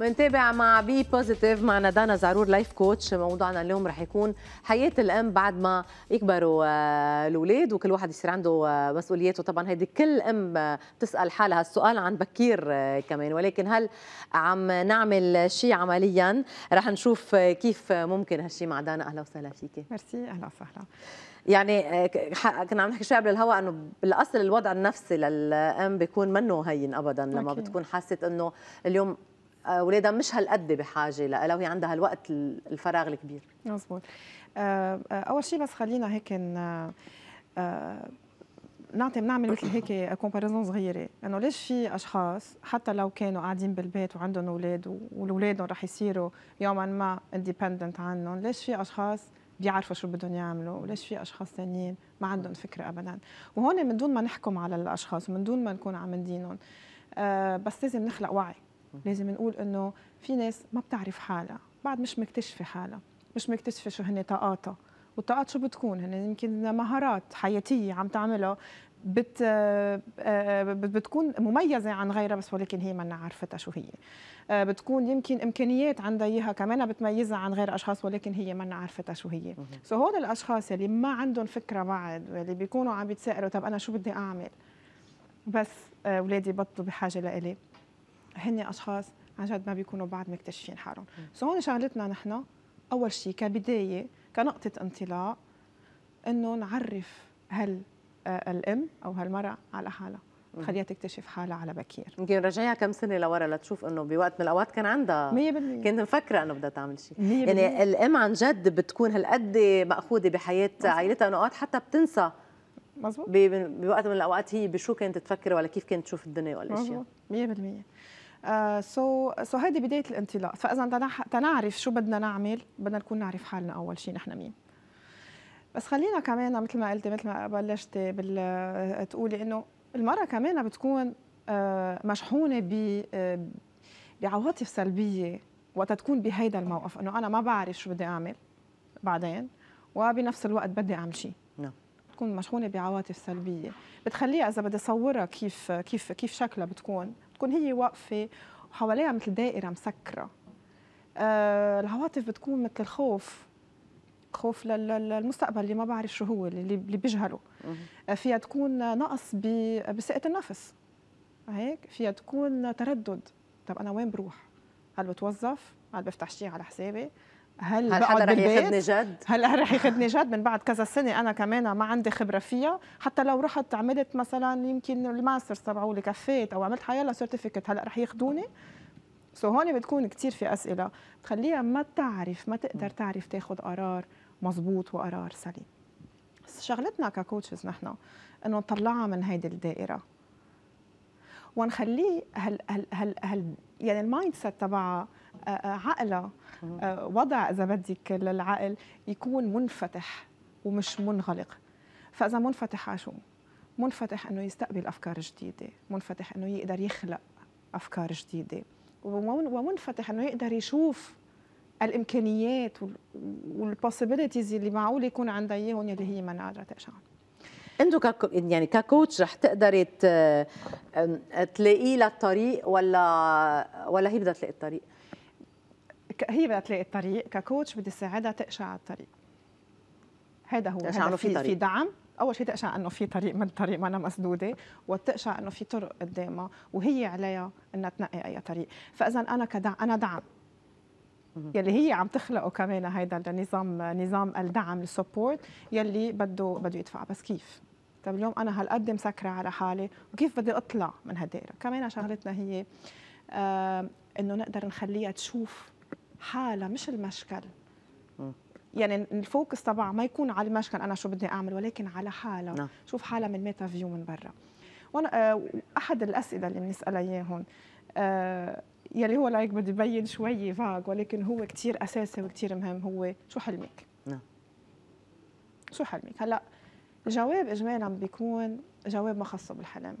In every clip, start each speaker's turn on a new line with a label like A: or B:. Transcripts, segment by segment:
A: منتابع مع بي بوزيتيف معنا دانا زعرور لايف كوتش موضوعنا اليوم رح يكون حياه الام بعد ما يكبروا آه، الاولاد وكل واحد يصير عنده آه، مسؤولياته طبعا هيدي كل ام آه، بتسال حالها السؤال عن بكير كمان ولكن هل عم نعمل شيء عمليا رح نشوف كيف ممكن هالشيء مع دانا اهلا وسهلا فيكي ميرسي اهلا وسهلا يعني كنا عم نحكي شوي قبل الهواء انه بالاصل الوضع النفسي للام بيكون منه هين ابدا لما بتكون حاسه انه اليوم اولادها آه، مش هالقد بحاجه لها وهي عندها الوقت الفراغ الكبير
B: مزبوط آه، آه، اول شيء بس خلينا هيك نعطي بنعمل مثل هيك كومباريزون صغيره انه ليش في اشخاص حتى لو كانوا قاعدين بالبيت وعندهم اولاد والاولادهم رح يصيروا يوما ما اندبندنت عنهم ليش في اشخاص بيعرفوا شو بدهم يعملوا وليش في اشخاص ثانيين ما عندهم فكره ابدا وهون من دون ما نحكم على الاشخاص ومن دون ما نكون عم ندينهم بس لازم نخلق وعي لازم نقول انه في ناس ما بتعرف حالها بعد مش مكتشفه حالها مش مكتشفه شو هن طاقاتها والطاقات شو بتكون هن يمكن مهارات حياتيه عم تعملها آه، آه، آه، بت بتكون مميزه عن غيرها بس ولكن هي ما عرفتها شو هي بتكون يمكن امكانيات عندها اياها كمان بتميزها عن غير اشخاص ولكن هي ما عرفتها شو هي سو هول الاشخاص اللي ما عندهم فكره بعد اللي بيكونوا عم يتسائلوا طب انا شو بدي اعمل بس اولادي بطلوا بحاجه لإلي هن اشخاص عن جد ما بيكونوا بعد مكتشفين حالهم سو هون شغلتنا نحن اول شيء كبدايه كنقطه انطلاق انه نعرف هال آه، الام او هالمراه على حالها خليها تكتشف حالها على بكير
A: يمكن رجعيها كم سنه لورا لتشوف انه بوقت من الاوقات كان عندها 100% كانت مفكره انه بدها تعمل شيء يعني الام عن جد بتكون هالقد ماخوذه بحياه مزبوط. عائلتها انه اوقات حتى بتنسى مزبوط بوقت من الاوقات هي بشو كانت تفكر ولا كيف كانت تشوف الدنيا ولا اشياء
B: 100% سو سو هذه بدايه الانطلاق فاذا تنعرف شو بدنا نعمل بدنا نكون نعرف حالنا اول شيء نحن مين بس خلينا كمان مثل ما قلتي مثل ما بلشتي بال آه، تقولي انه المراه كمان بتكون آه، مشحونه ب آه، بعواطف سلبيه وقت تكون بهيدا الموقف انه انا ما بعرف شو بدي اعمل بعدين وبنفس الوقت بدي اعمل شيء نعم بتكون مشحونه بعواطف سلبيه بتخليها اذا بدي اصورها كيف كيف كيف شكلها بتكون بتكون هي واقفه وحواليها مثل دائره مسكره آه العواطف بتكون مثل الخوف خوف للمستقبل اللي ما بعرف شو هو اللي بيجهله آه، فيها تكون نقص بثقه النفس هيك فيها تكون تردد طب انا وين بروح هل بتوظف هل بفتح شيء على حسابي هل, هل حدا رح ياخذني جد؟ هل رح ياخذني جد من بعد كذا سنه انا كمان ما عندي خبره فيها، حتى لو رحت عملت مثلا يمكن الماسترز تبعولي كفيت او عملت حيلا سيرتيفيكت هلا رح ياخذوني؟ سو هون بتكون كثير في اسئله بتخليها ما تعرف ما تقدر تعرف تاخذ قرار مزبوط وقرار سليم. شغلتنا ككوتشز نحن انه نطلعها من هيدي الدائره ونخليه هل هل هل, هل يعني المايند سيت تبعها عقلها آه، وضع اذا بدك للعقل يكون منفتح ومش منغلق فاذا منفتح على شو منفتح انه يستقبل افكار جديده منفتح انه يقدر يخلق افكار جديده ومنفتح انه يقدر يشوف الامكانيات والبوسيبيليتيز اللي معقول يكون عندها اياهم اللي هي ما نعرفها
A: انتو كاكو يعني ككوتش رح تقدري تلاقي لها الطريق ولا ولا هي بدها تلاقي
B: الطريق؟ هي بدها تلاقي الطريق ككوتش بدي ساعدها تقشع على الطريق هذا هو هذا في, في دعم اول شيء تقشع انه في طريق من طريق ما انا مسدوده وتقشع انه في طرق قدامها وهي عليها انها تنقي اي طريق فاذا انا كدعم انا دعم يلي هي عم تخلقه كمان هيدا النظام نظام الدعم السبورت يلي بده بده يدفع بس كيف طب اليوم انا هالقد مسكره على حالي وكيف بدي اطلع من هالدائره كمان شغلتنا هي آه انه نقدر نخليها تشوف حالها مش المشكل يعني الفوكس تبعها ما يكون على المشكل انا شو بدي اعمل ولكن على حالها نعم. شوف حالها من ميتا فيو من برا وانا آه، احد الاسئله اللي بنسالها اياهم آه، يلي هو لايك بدي يبين شوي فاق ولكن هو كثير اساسي وكثير مهم هو شو حلمك؟ نعم شو حلمك؟ هلا الجواب اجمالا بيكون جواب ما خصه بالحلم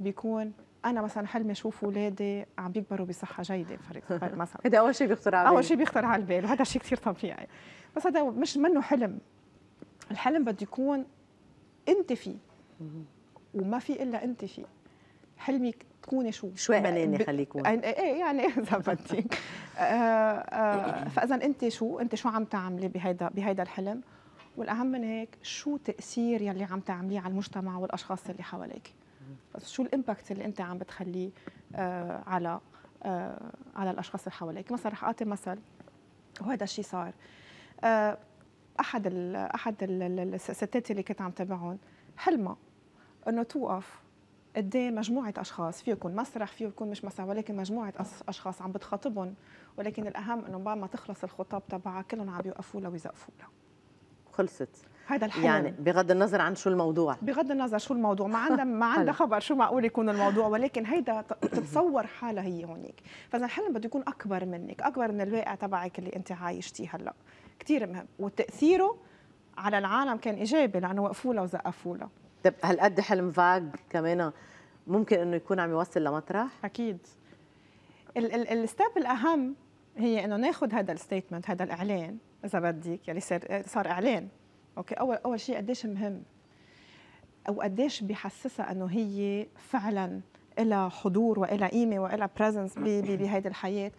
B: بيكون انا مثلا حلمي اشوف اولادي عم بيكبروا بصحه جيده مثلا هذا اول شيء بيخطر على اول شيء بيخطر على البال وهذا شيء كثير طبيعي بس هذا مش منه حلم الحلم بده يكون انت فيه وما في الا انت فيه حلمك تكوني شو شوي اناني خليه يكون ايه يعني اذا بدك آه، آه، فاذا انت شو انت شو عم تعملي بهيدا بهيدا الحلم والاهم من هيك شو تاثير يلي عم تعمليه على المجتمع والاشخاص اللي حواليك شو الامباكت اللي انت عم بتخليه آه، على آه، على الاشخاص اللي حواليك مثلا رح اعطي مثل وهذا الشيء صار آه، احد الـ احد الستات اللي كنت عم تابعهم حلمها انه توقف قدام إيه مجموعة أشخاص فيه يكون مسرح فيه يكون مش مسرح ولكن مجموعة أشخاص عم بتخاطبهم ولكن الأهم أنه بعد ما تخلص الخطاب تبعها كلهم عم يوقفوا لها ويزقفوا لها
A: خلصت هذا الحلم يعني بغض النظر عن شو الموضوع
B: بغض النظر شو الموضوع ما عندها ما عندها خبر شو معقول يكون الموضوع ولكن هيدا تتصور حالها هي هونيك فاذا الحلم بده يكون اكبر منك اكبر من الواقع تبعك اللي انت عايشتيه هلا كثير مهم وتاثيره على العالم كان ايجابي لانه وقفوا له وزقفوا له طب هالقد حلم فاج كمان ممكن انه يكون عم يوصل لمطرح اكيد الستيب الاهم هي انه ناخذ هذا الستيتمنت هذا الاعلان اذا بدك يعني صار اعلان اوكي اول اول شيء قديش مهم او قديش بحسسها انه هي فعلا إلى حضور والها قيمه والها بريزنس بهيدي الحياه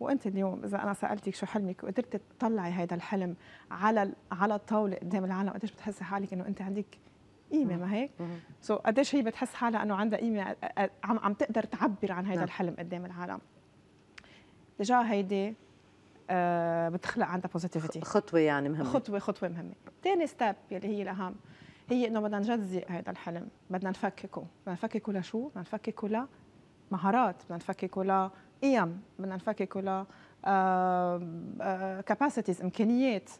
B: وانت اليوم اذا انا سالتك شو حلمك وقدرت تطلعي هذا الحلم على على الطاوله قدام العالم قديش بتحسي حالك انه انت عندك قيمه ما هيك سو so قديش هي بتحس حالها انه عندها قيمه عم عم تقدر تعبر عن هذا نعم. الحلم قدام العالم تجاه هيدي آه، بتخلق عندها بوزيتيفيتي خطوه يعني مهمه خطوه خطوه مهمه ثاني ستيب يلي هي الاهم هي انه بدنا نجزئ هذا الحلم بدنا نفككه بدنا نفككه لشو بدنا نفككه لمهارات بدنا نفككه لقيم بدنا نفككه ل كاباسيتيز آه، امكانيات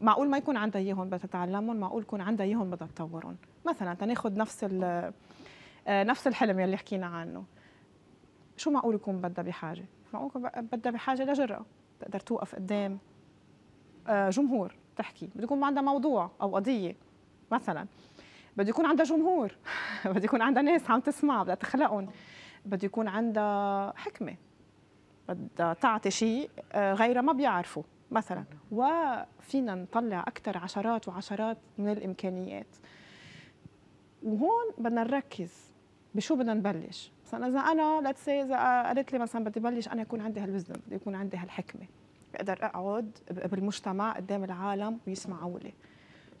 B: معقول ما يكون عندها اياهم بدها تتعلمهم معقول يكون عندها اياهم بدها تطورهم مثلا تناخذ نفس آه، نفس الحلم يلي حكينا عنه شو معقول يكون بدها بحاجه معقول بدها بحاجه لجرأة تقدر توقف قدام آه، جمهور تحكي بده يكون عندها موضوع او قضيه مثلا بده يكون عندها جمهور بده يكون عندها ناس عم تسمع بدها تخلقهم بده يكون عندها حكمه بدها تعطي شيء آه، غيرها ما بيعرفه مثلا وفينا نطلع اكثر عشرات وعشرات من الامكانيات وهون بدنا نركز بشو بدنا نبلش مثلا اذا انا ليتس اذا قالت لي مثلا بدي بلش انا يكون عندي هالوزدم بدي يكون عندي هالحكمه بقدر اقعد بالمجتمع قدام العالم ويسمعوا لي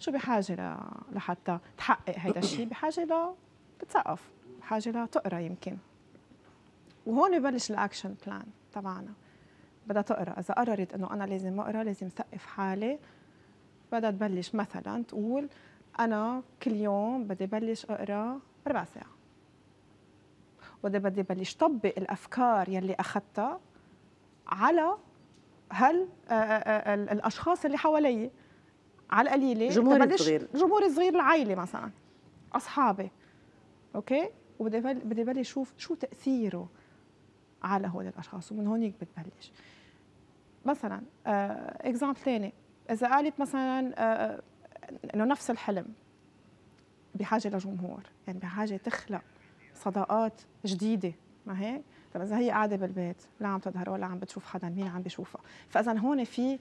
B: شو بحاجه لحتى تحقق هذا الشيء بحاجه ل تتثقف بحاجه لتقرا يمكن وهون ببلش الاكشن بلان تبعنا بدها تقرا اذا قررت انه انا لازم اقرا لازم ثقف حالي بدها تبلش مثلا تقول انا كل يوم بدي بلش اقرا ربع ساعه وده بدي بلش طبق الافكار يلي اخذتها على هل آه، آه، آه، الاشخاص اللي حوالي على القليله جمهور الصغير جمهور الصغير العائله مثلا اصحابي اوكي وبدي بدي بلش اشوف شو تاثيره على هول الاشخاص ومن هونيك بتبلش مثلا اكزامبل ثاني اذا قالت مثلا انه نفس الحلم بحاجه لجمهور يعني بحاجه تخلق صداقات جديده ما هيك طب اذا هي قاعده بالبيت لا عم تظهر ولا عم بتشوف حدا مين عم بيشوفها فاذا هون في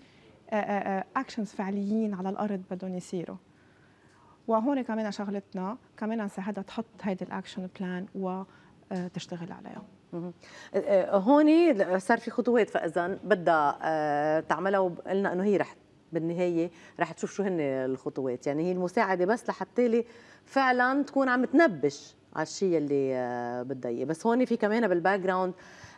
B: اكشنز فعليين على الارض بدهم يصيروا وهون كمان شغلتنا كمان نساعدها تحط هيدي الاكشن بلان وتشتغل عليها هون
A: صار في خطوات فاذا بدها تعملها وقلنا انه هي رح بالنهايه رح تشوف شو هن الخطوات يعني هي المساعده بس لحتى لي فعلا تكون عم تنبش على الشيء اللي اياه بس هون في كمان بالباك جراوند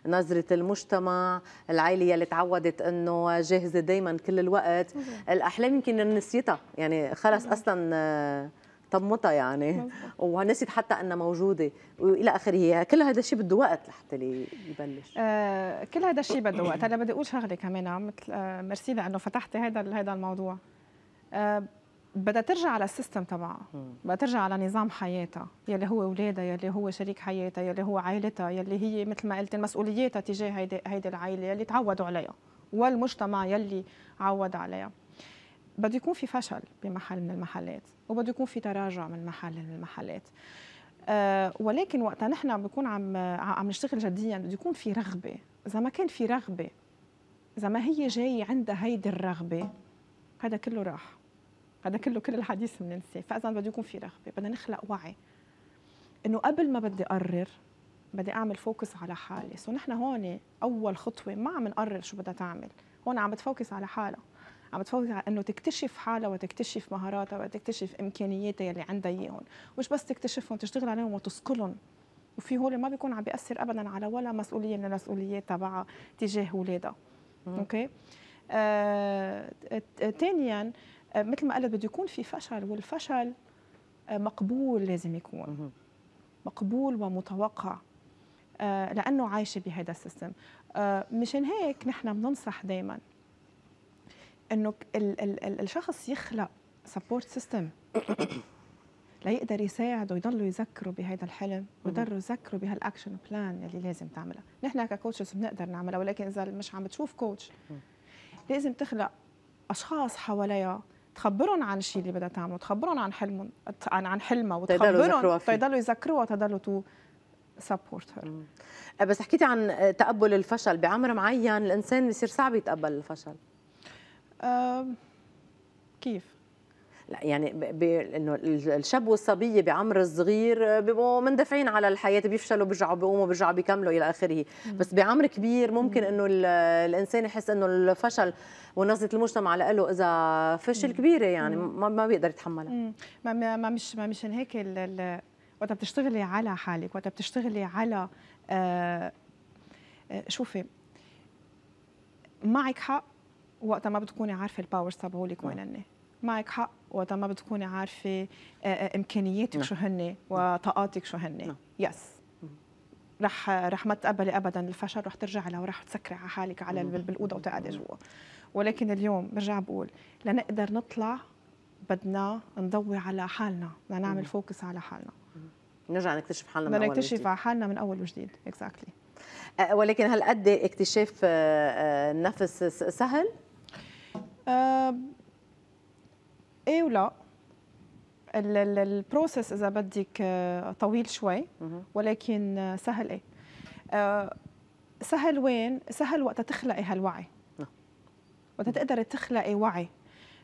A: نظرة المجتمع العائلة اللي تعودت أنه جاهزة دايما كل الوقت الأحلام يمكن نسيتها يعني خلص أصلا آه، طمتها يعني ونسيت حتى انها موجوده والى اخره كل هذا الشيء بده وقت لحتى يبلش
B: آه كل هذا الشيء بده وقت هلا بدي اقول شغله كمان مثل آه ميرسي لانه فتحتي هذا هذا الموضوع آه بدها ترجع على السيستم تبعها بدها ترجع على نظام حياتها يلي هو اولادها يلي هو شريك حياتها يلي هو عائلتها يلي هي مثل ما قلت مسؤولياتها تجاه هيدي هيدي العائله يلي تعودوا عليها والمجتمع يلي عود عليها بده يكون في فشل بمحل من المحلات وبده يكون في تراجع من محل من المحلات أه ولكن وقتها نحن بنكون عم عم نشتغل جديا بده يكون في رغبه اذا ما كان في رغبه اذا ما هي جاي عندها هيدي الرغبه هذا كله راح هذا كله كل الحديث بننسي فاذا بده يكون في رغبه بدنا نخلق وعي انه قبل ما بدي اقرر بدي اعمل فوكس على حالي سو نحن هون اول خطوه ما عم نقرر شو بدها تعمل هون عم بتفوكس على حالها عم بتفوكس على انه تكتشف حالها وتكتشف مهاراتها وتكتشف امكانياتها يلي عندها اياهم مش بس تكتشفهم تشتغل عليهم وتسكلهم وفي هول ما بيكون عم بياثر ابدا على ولا مسؤوليه من المسؤوليات تبعها تجاه اولادها اوكي آه ثانيا مثل ما قالت بده يكون في فشل والفشل آه، مقبول لازم يكون مقبول ومتوقع آه، لانه عايشه بهذا السيستم آه، مشان هيك نحن بننصح دائما انه ال ال الشخص يخلق سبورت سيستم ليقدر يساعده يضلوا يذكره بهذا الحلم ويضلوا يذكره بهالاكشن بلان اللي لازم تعملها نحن ككوتشز بنقدر نعملها ولكن اذا مش عم تشوف كوتش لازم تخلق اشخاص حواليها تخبرهم عن الشيء اللي بدها تعمله تخبرهم عن حلمهم عن عن حلمها وتخبرهم تضلوا يذكروها تضلوا تو سبورت هير بس حكيتي عن أه، تقبل الفشل بعمر
A: معين الانسان بصير صعب يتقبل الفشل أه كيف لا يعني انه الشاب والصبيه بعمر صغير بيبقوا مندفعين على الحياه بيفشلوا بيرجعوا بيقوموا بيرجعوا بيكملوا الى اخره بس بعمر كبير ممكن انه الانسان يحس انه الفشل ونظره المجتمع له اذا فشل
B: كبيره يعني ما, ما بيقدر يتحملها ما ما مش ما مشان هيك وقت بتشتغلي على حالك وقت بتشتغلي على آه، آه، شوفي معك حق وقتها ما بتكوني عارفه الباورز تبعولك نعم. وين معك حق وقت ما بتكوني عارفه آه، آه، امكانياتك نعم. شو هن نعم. وطاقاتك شو هن يس نعم. رح رح ما تقبلي ابدا الفشل رح ترجعي لو رح تسكري على حالك على بالاوضه وتقعدي جوا ولكن اليوم برجع بقول لنقدر نطلع بدنا نضوي على حالنا لنعمل فوكس على حالنا
A: نرجع نكتشف حالنا من اول نكتشف
B: على حالنا من اول وجديد اكزاكتلي exactly. آه، ولكن هل قد اكتشاف النفس سهل؟ ايه ولا البروسيس اذا بدك آه، طويل شوي ولكن آه، سهل ايه آه، سهل وين سهل وقت تخلقي هالوعي نعم. وقت تقدري تخلقي وعي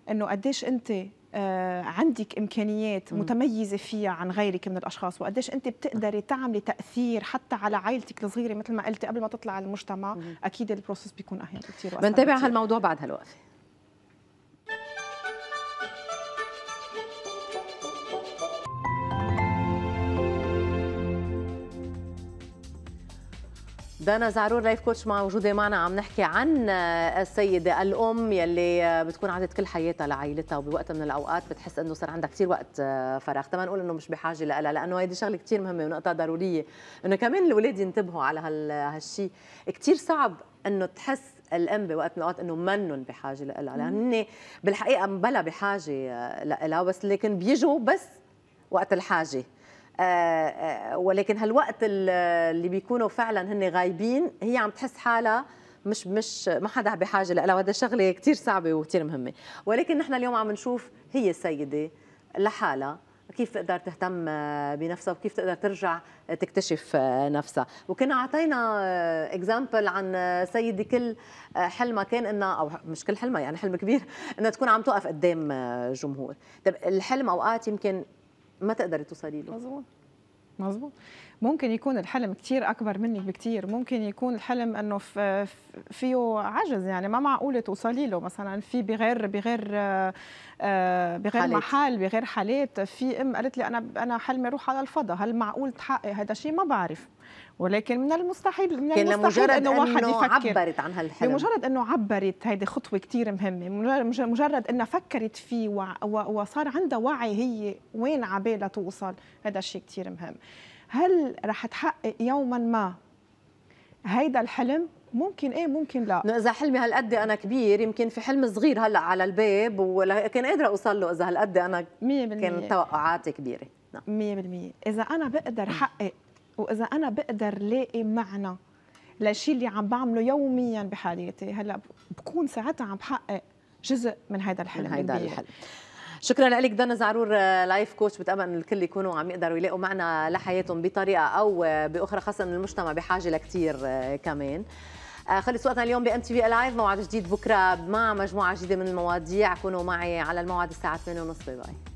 B: انه قديش انت عندك امكانيات متميزه فيها عن غيرك من الاشخاص وقديش انت بتقدري تعملي تاثير حتى على عائلتك الصغيره مثل ما قلتي قبل ما تطلع على المجتمع اكيد البروسيس بيكون اهين كثير بنتابع هالموضوع بعد هالوقفه
A: دانا زعرور لايف كوتش موجوده معنا عم نحكي عن آه، السيده الام يلي آه، بتكون عادت كل حياتها لعائلتها وبوقت من الاوقات بتحس انه صار عندها كثير وقت آه، فراغ تما نقول انه مش بحاجه لها لانه هيدي شغله كثير مهمه ونقطه ضروريه انه كمان الاولاد ينتبهوا على هالشيء كثير صعب انه تحس الام بوقت من الاوقات انه منن بحاجه لها لان بالحقيقه بلا بحاجه لها بس لكن بيجوا بس وقت الحاجه آه، آه، ولكن هالوقت اللي بيكونوا فعلا هن غايبين هي عم تحس حالها مش مش ما حدا بحاجه لها وهذا شغله كثير صعبه وكثير مهمه ولكن نحن اليوم عم نشوف هي السيده لحالها كيف تقدر تهتم بنفسها وكيف تقدر ترجع تكتشف نفسها وكنا اعطينا اكزامبل عن سيده كل حلمها كان انها او مش كل حلمها يعني حلم كبير انها تكون عم توقف قدام جمهور طب الحلم اوقات يمكن ما تقدري توصلي له مزبوط
B: مزبوط ممكن يكون الحلم كثير اكبر منك بكثير ممكن يكون الحلم انه فيه عجز يعني ما معقول توصلي له مثلا في بغير بغير آه، بغير حالات. محل بغير حالات في ام قالت لي انا انا حلمي اروح على الفضاء هل معقول تحقق هذا الشيء ما بعرف ولكن من المستحيل من كان المستحيل انه واحد يفكر عبرت
A: عن هالحلم بمجرد
B: انه عبرت هيدي خطوه كثير مهمه مجرد انها فكرت فيه وصار عندها وعي هي وين عبالها توصل هذا الشيء كثير مهم هل رح تحقق يوما ما هيدا الحلم ممكن
A: ايه ممكن لا اذا حلمي هالقد انا كبير يمكن في حلم صغير هلا على الباب ولكن قادره اوصل له اذا هالقد انا 100% كان توقعاتي كبيره 100%
B: نعم. اذا انا بقدر حقق واذا انا بقدر لاقي معنى للشيء اللي عم بعمله يوميا بحياتي هلا بكون ساعتها عم بحقق جزء من هذا الحلم من هيدا الحلم
A: شكرا لك دنا زعرور آه، لايف كوتش بتامل الكل يكونوا عم يقدروا يلاقوا معنى لحياتهم بطريقه او باخرى خاصه انه المجتمع بحاجه لكثير آه، كمان آه، خلص وقتنا اليوم بام تي في لايف موعد جديد بكره مع مجموعه جديده من المواضيع كونوا معي على الموعد الساعه 8:30 باي